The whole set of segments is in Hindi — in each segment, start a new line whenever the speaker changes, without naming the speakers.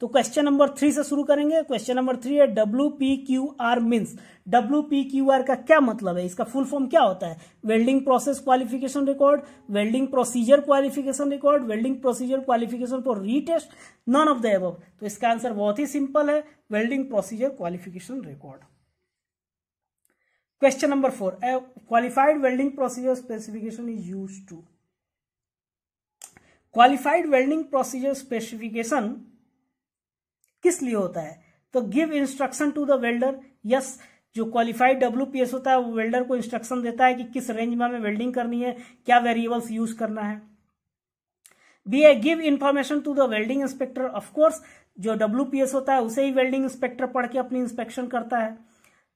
तो क्वेश्चन नंबर थ्री से शुरू करेंगे क्वेश्चन नंबर थ्री है W P Q R means W P Q R का क्या मतलब है इसका फुल फॉर्म क्या होता है welding process qualification record welding procedure qualification record welding procedure qualification for retest none of the above तो इसका आंसर बहुत ही सिंपल है welding procedure qualification record question number four qualified welding procedure specification is use to qualified welding procedure specification किस लिए होता है तो give instruction to the welder yes जो क्वालिफाइड डब्ल्यू होता है वो वेल्डर को इंस्ट्रक्शन देता है कि किस रेंज में हमें वेल्डिंग करनी है क्या वेरिएबल्स यूज करना है B A give information to the welding inspector of course जो डब्ल्यू होता है उसे ही वेल्डिंग इंस्पेक्टर पढ़ के अपनी इंस्पेक्शन करता है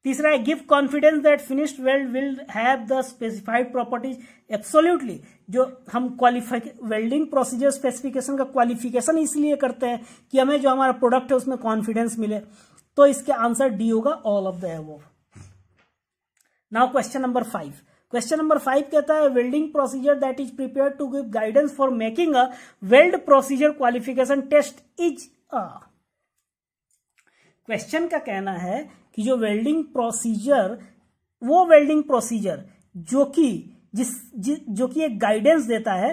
तीसरा है give confidence that finished weld will have the specified properties absolutely जो हम क्वालिफाई वेल्डिंग प्रोसीजर स्पेसिफिकेशन का क्वालिफिकेशन इसलिए करते हैं कि हमें जो हमारा प्रोडक्ट है उसमें कॉन्फिडेंस मिले तो इसके आंसर डी होगा all of the above now question number five question number five कहता है welding procedure that is prepare to give guidance for making a weld procedure qualification test is a question का कहना है कि जो वेल्डिंग प्रोसीजर वो वेल्डिंग प्रोसीजर जो कि जिस जि, जो कि एक गाइडेंस देता है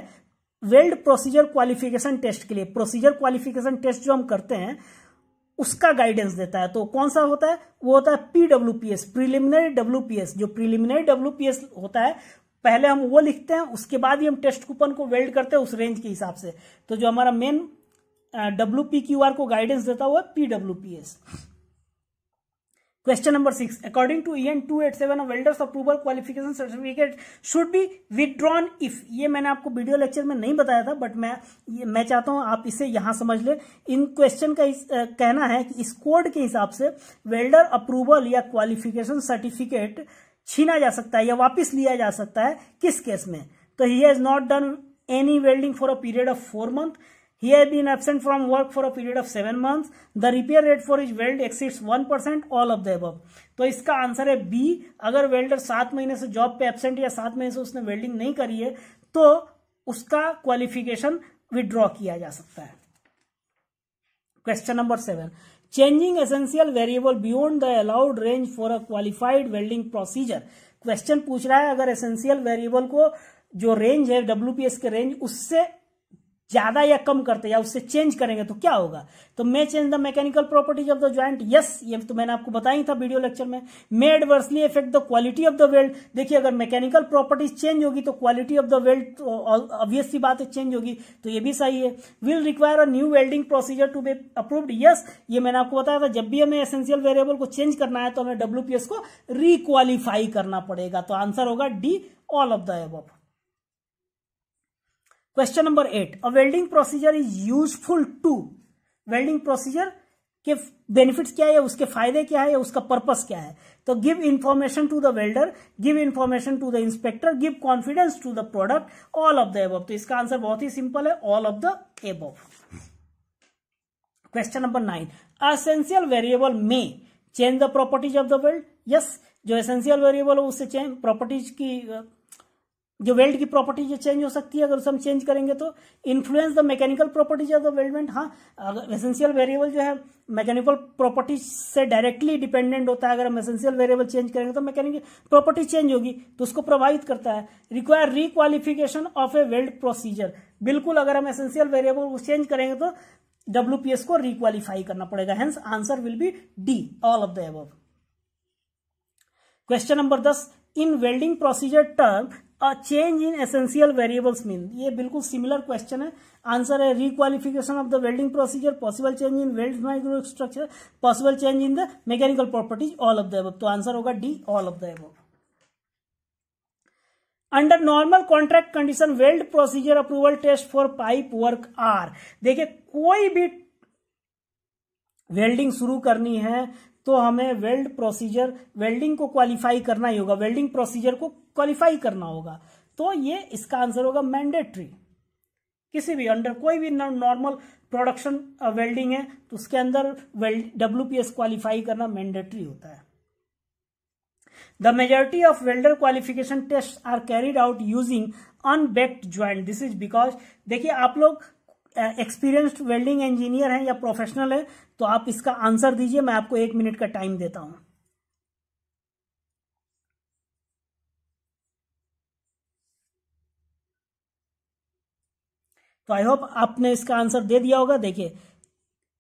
वेल्ड प्रोसीजर क्वालिफिकेशन टेस्ट के लिए प्रोसीजर क्वालिफिकेशन टेस्ट जो हम करते हैं उसका गाइडेंस देता है तो कौन सा होता है वो होता है पीडब्ल्यूपीएस प्रीलिमिनरी डब्ल्यूपीएस जो प्रीलिमिनरी डब्ल्यूपीएस होता है पहले हम वो लिखते हैं उसके बाद ही हम टेस्ट कूपन को वेल्ड करते हैं उस रेंज के हिसाब से तो जो हमारा main W P Q R को गाइडेंस देता हुआ P P S number six according to EN two eight seven welders approval qualification certificate should be withdrawn if ये मैंने आपको वीडियो लेक्चर में नहीं बताया था बट मैं ये, मैं चाहता हूं आप इसे यहां समझ ले इन क्वेश्चन का इस, आ, कहना है कि इस कोड के हिसाब से वेल्डर अप्रूवल या क्वालिफिकेशन सर्टिफिकेट छीना जा सकता है या वापिस लिया जा सकता है किस केस में तो he has not done any welding for a period of four month He has been absent from work for a period of seven months. The repair rate for his weld exceeds one percent all of the above तो इसका आंसर है बी अगर वेल्डर सात महीने से जॉब पे एबसेंट या सात महीने से उसने वेल्डिंग नहीं करी है तो उसका क्वालिफिकेशन विड्रॉ किया जा सकता है question number seven changing essential variable beyond the allowed range for a qualified welding procedure question पूछ रहा है अगर एसेंशियल वेरिएबल को जो रेंज है डब्ल्यूपीएस के रेंज उससे ज्यादा या कम करते या उससे चेंज करेंगे तो क्या होगा तो may change the mechanical properties of the joint yes ये तो मैंने आपको बताया था वीडियो लेक्चर में may adversely effect the quality of the weld देखिए अगर मैकेनिकल प्रॉपर्टीज चेंज होगी तो quality of the weld obvious सी बात है चेंज होगी तो ये भी सही है will require a new welding procedure to be approved yes ये मैंने आपको बताया था जब भी हमें एसेंशियल वेरिएबल को चेंज करना है तो हमें डब्ल्यूपीएस को रिक्वालिफाई करना पड़ेगा तो आंसर होगा D all of the above question number eight a welding procedure is useful to welding procedure के बेनिफिट्स क्या है उसके फायदे क्या है उसका पर्पस क्या है तो give information to the welder give information to the inspector give confidence to the product all of the above तो इसका आंसर बहुत ही सिंपल है all of the above question number nine essential variable में change the properties of the weld yes जो एसेंशियल वेरिएबल है उससे चेंज प्रॉपर्टीज की जो वेल्ड की प्रॉपर्टीज चेंज हो सकती है अगर उसे हम चेंज करेंगे तो influence the mechanical properties of the weldment हाँ एसेंशियल वेरिएबल जो है मैकेनिकल प्रॉपर्टीज से डायरेक्टली डिपेंडेंट होता है अगर हम एसेंशियल वेरिएबल चेंज करेंगे तो मैकेनिकल प्रॉपर्टी चेंज होगी तो उसको प्रभावित करता है require requalification of a weld procedure बिल्कुल अगर हम एसेंशियल वेरिएबल को चेंज करेंगे तो डब्ल्यूपीएस को रिक्वालिफाई करना पड़ेगा hence answer will be D all of the above question number दस in welding procedure term a change in essential variables mean ये बिल्कुल सिमिलर क्वेश्चन है आंसर है requalification of the welding procedure possible change in weld micro structure possible change in the mechanical properties all of the above तो आंसर होगा D all of the above under normal contract condition weld procedure approval test for pipe work are देखिये कोई भी वेल्डिंग शुरू करनी है तो हमें वेल्ड प्रोसीजर वेल्डिंग को क्वालिफाई करना ही होगा वेल्डिंग प्रोसीजर को क्वालिफाई करना होगा तो ये इसका आंसर होगा मैंडेटरी किसी भी अंडर कोई भी नॉर्मल प्रोडक्शन वेल्डिंग है तो उसके अंदर डब्ल्यू पी क्वालिफाई करना मैंडेटरी होता है the majority of welder qualification test are carried out using unbacked joint this is because देखिए आप लोग एक्सपीरियंस्ड वेल्डिंग इंजीनियर हैं या प्रोफेशनल है तो आप इसका आंसर दीजिए मैं आपको एक मिनट का टाइम देता हूं तो आई होप आपने इसका आंसर दे दिया होगा देखिए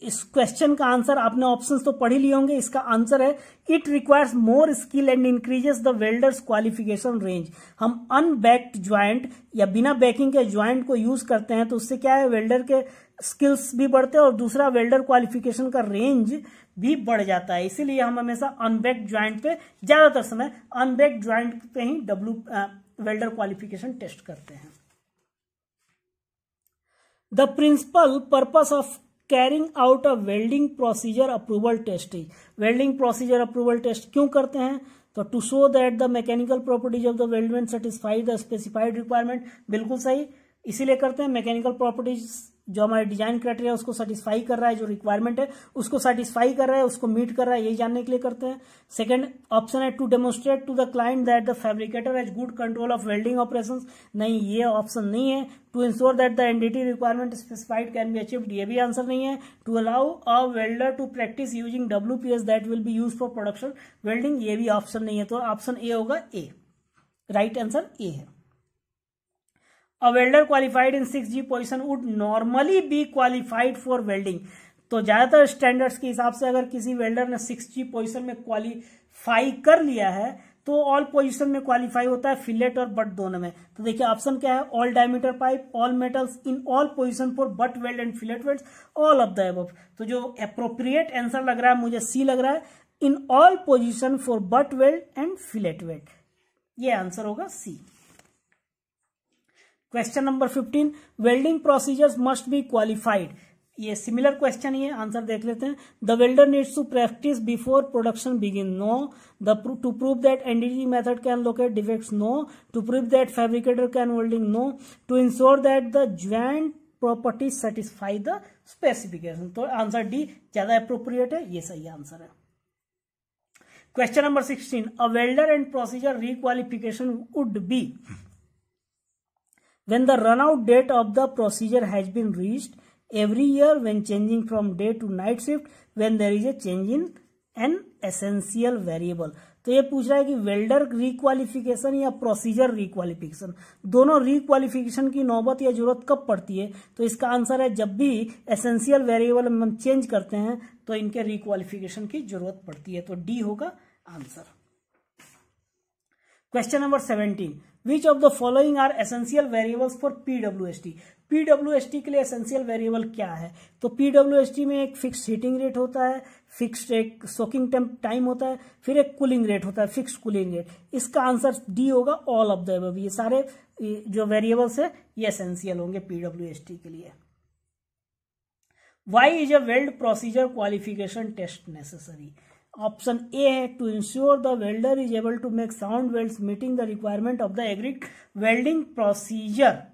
इस क्वेश्चन का आंसर आपने ऑप्शंस तो पढ़ ही लिए होंगे इसका आंसर है it requires more skill and increases the welders qualification range हम अनबैक्ड ज्वाइंट या बिना बैकिंग के ज्वाइंट को यूज करते हैं तो उससे क्या है वेल्डर के स्किल्स भी बढ़ते हैं और दूसरा वेल्डर क्वालिफिकेशन का रेंज भी बढ़ जाता है इसीलिए हम हमेशा अनबैक्ड ज्वाइंट पे ज्यादातर समय अनबैक्ड ज्वाइंट पे ही डब्ल्यू वेल्डर क्वालिफिकेशन टेस्ट करते हैं the principal purpose of carrying out a welding procedure approval test welding procedure approval test क्यों करते हैं तो to show that the mechanical properties of the weldment satisfy the specified requirement बिल्कुल सही इसीलिए करते हैं मैकेनिकल प्रॉपर्टीज जो हमारे डिजाइन क्राइटेरिया उसको सेटिस्फाई कर रहा है जो रिक्वायरमेंट है उसको सेटिस्फाई कर रहा है उसको मीट कर रहा है यही जानने के लिए करते हैं सेकंड ऑप्शन है to demonstrate to the client that the fabricator has good control of welding operation नहीं ये ऑप्शन नहीं है to ensure that the NDT requirement specified can be achieve ये भी आंसर नहीं है to allow a welder to practice using W P S that will be use for production welding ये भी ऑप्शन नहीं है तो ऑप्शन ए होगा ए राइट आंसर ए है a welder qualified in 6G position would normally be qualified for welding तो ज्यादातर स्टैंडर्ड्स के हिसाब से अगर किसी वेल्डर ने 6G पोजिशन में क्वालिफाई कर लिया है तो ऑल पोजीशन में क्वालिफाई होता है फिलेट और बट दोनों में तो देखिए ऑप्शन क्या है all diameter pipe all metals in all position for butt weld and fillet weld all of the above तो जो अप्रोप्रिएट आंसर लग रहा है मुझे सी लग रहा है in all position for butt weld and fillet weld ये आंसर होगा C question number fifteen welding procedures must be qualified ये सिमिलर क्वेश्चन ही है आंसर देख लेते हैं the welder needs to practice before production begin no the to prove that NDT method can locate defects no to prove that fabricator can welding no to ensure that the joint property satisfy the specification तो आंसर डी ज्यादा अप्रोप्रिएट है ये सही आंसर है question number sixteen a welder and procedure requalification would be When the run out date of the procedure has been reached every year when changing from day to night shift when there is a change in an essential variable तो ये पूछ रहा है कि वेल्डर रिक्वालिफिकेशन या प्रोसीजर रिक्वालिफिकेशन दोनों रिक्वालिफिकेशन की नौबत या जरूरत कब पड़ती है तो इसका आंसर है जब भी एसेंशियल वेरिएबल हम चेंज करते हैं तो इनके रिक्वालिफिकेशन की जरूरत पड़ती है तो डी होगा answer question number seventeen which of the following are essential variables for PWST PWST के लिए एसेंशियल वेरिएबल क्या है तो पीडब्ल्यूएसटी में एक फिक्स हीटिंग रेट होता है फिक्स्ड एक सोकिंग टाइम होता है फिर एक कूलिंग रेट होता है फिक्स कूलिंग रेट इसका आंसर डी होगा ऑल ऑफ द एबव ये सारे जो वेरिएबल्स है ये एसेंशियल होंगे पीडब्ल्यूएसटी के लिए why is a weld procedure qualification test necessary Option A to ensure the welder is able to make sound welds meeting the requirement of the agreed welding procedure.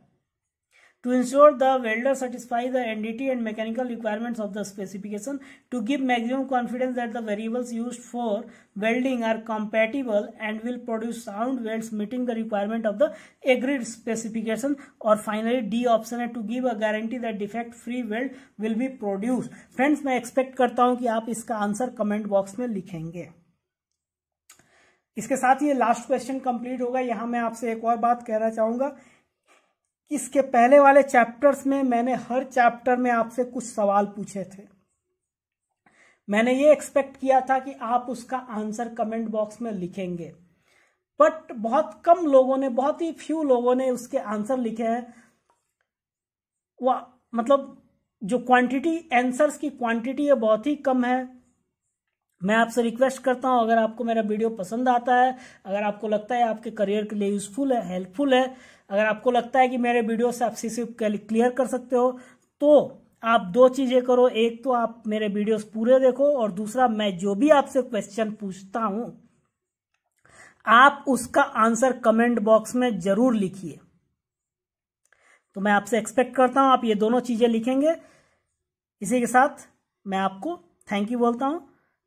to ensure the welder satisfy the NDT and mechanical requirements of the specification to give maximum confidence that the variables used for welding are compatible and will produce sound welds meeting the requirement of the agreed specification or finally D option है to give a guarantee that defect free weld will be produced friends mai expect karta hu ki aap iska answer comment box mein likhenge इसके साथ ही ये लास्ट क्वेश्चन कंप्लीट होगा यहां मैं आपसे एक और बात कहना चाहूंगा इसके पहले वाले चैप्टर्स में मैंने हर चैप्टर में आपसे कुछ सवाल पूछे थे मैंने ये एक्सपेक्ट किया था कि आप उसका आंसर कमेंट बॉक्स में लिखेंगे बट बहुत कम लोगों ने बहुत ही फ्यू लोगों ने उसके आंसर लिखे हैं वह मतलब जो क्वांटिटी आंसर्स की क्वांटिटी है बहुत ही कम है मैं आपसे रिक्वेस्ट करता हूं अगर आपको मेरा वीडियो पसंद आता है अगर आपको लगता है आपके करियर के लिए यूजफुल है हेल्पफुल है अगर आपको लगता है कि मेरे वीडियो से आप सीसी क्लियर कर सकते हो तो आप दो चीजें करो एक तो आप मेरे वीडियोस पूरे देखो और दूसरा मैं जो भी आपसे क्वेश्चन पूछता हूं आप उसका आंसर कमेंट बॉक्स में जरूर लिखिए तो मैं आपसे एक्सपेक्ट करता हूं आप ये दोनों चीजें लिखेंगे इसी के साथ मैं आपको थैंक यू बोलता हूं